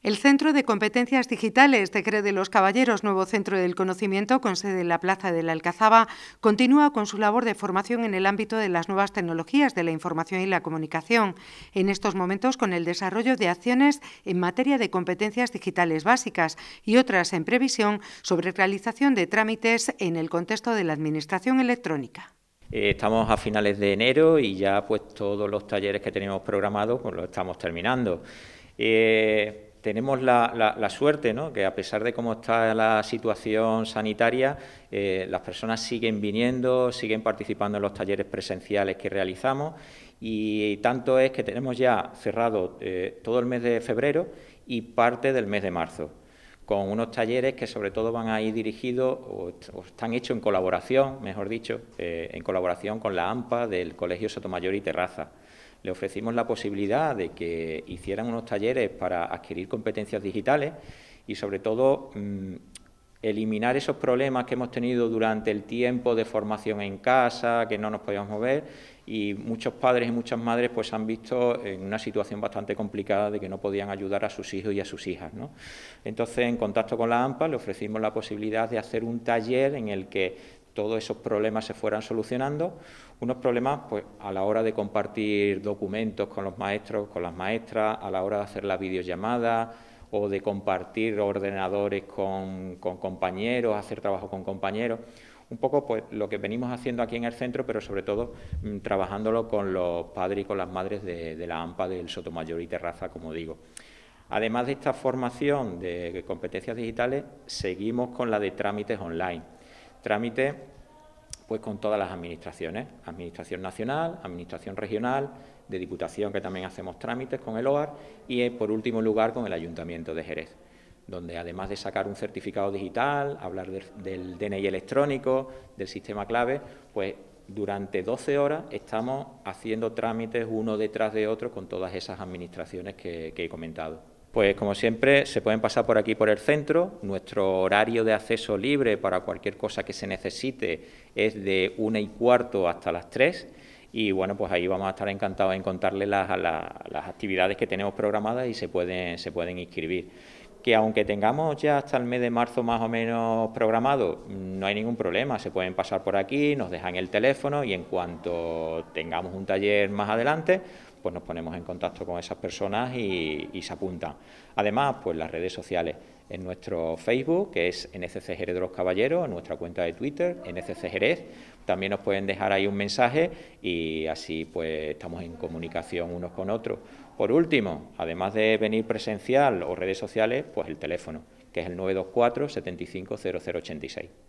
El Centro de Competencias Digitales de CRE de los Caballeros, nuevo centro del conocimiento con sede en la Plaza de la Alcazaba, continúa con su labor de formación en el ámbito de las nuevas tecnologías de la información y la comunicación, en estos momentos con el desarrollo de acciones en materia de competencias digitales básicas y otras en previsión sobre realización de trámites en el contexto de la Administración electrónica eh, estamos a finales de enero y ya pues todos los talleres que tenemos programados pues, los estamos terminando. Eh, tenemos la, suerte, ¿no? que a pesar de cómo está la situación sanitaria, eh, las personas siguen viniendo, siguen participando en los talleres presenciales que realizamos y tanto es que tenemos ya cerrado eh, todo el mes de febrero y parte del mes de marzo con unos talleres que sobre todo van a ir dirigidos o, están hechos en colaboración, mejor dicho, eh, en colaboración con la AMPA del Colegio Sotomayor y Terraza le ofrecimos la posibilidad de que hicieran unos talleres para adquirir competencias digitales y sobre todo mm, eliminar esos problemas que hemos tenido durante el tiempo de formación en casa, que no nos podíamos mover y muchos padres y muchas madres pues han visto en una situación bastante complicada de que no podían ayudar a sus hijos y a sus hijas. Entonces, en contacto con la AMPA, le ofrecimos la posibilidad de hacer un taller en el que todos esos problemas se fueran solucionando, unos problemas pues, a la hora de compartir documentos con los maestros, con las maestras, a la hora de hacer las videollamadas o de compartir ordenadores con, compañeros, hacer trabajo con compañeros un poco pues, lo que venimos haciendo aquí en el centro, pero sobre todo mm, trabajándolo con los padres y con las madres de, de, la AMPA del Sotomayor y Terraza, como digo. Además de esta formación de competencias digitales, seguimos con la de trámites online trámite pues con todas las administraciones, Administración Nacional, Administración Regional, de Diputación, que también hacemos trámites con el OAR, y eh, por último lugar con el Ayuntamiento de Jerez, donde además de sacar un certificado digital, hablar del DNI electrónico, del sistema clave, pues durante 12 horas estamos haciendo trámites uno detrás de otro con todas esas administraciones que he comentado. Pues como siempre, se pueden pasar por aquí, por el centro. Nuestro horario de acceso libre para cualquier cosa que se necesite es de una y cuarto hasta las tres. Y bueno, pues ahí vamos a estar encantados en contarles las, actividades que tenemos programadas y se pueden, se pueden inscribir que aunque tengamos ya hasta el mes de marzo más o menos programado, no hay ningún problema, se pueden pasar por aquí, nos dejan el teléfono y en cuanto tengamos un taller más adelante, pues nos ponemos en contacto con esas personas y, se apuntan. Además, pues las redes sociales, en nuestro Facebook, que es NCC Jerez de los Caballeros, en nuestra cuenta de Twitter, NCC Jerez, también nos pueden dejar ahí un mensaje y así pues estamos en comunicación unos con otros. Por último, además de venir presencial o redes sociales, pues el teléfono, que es el 924 750086.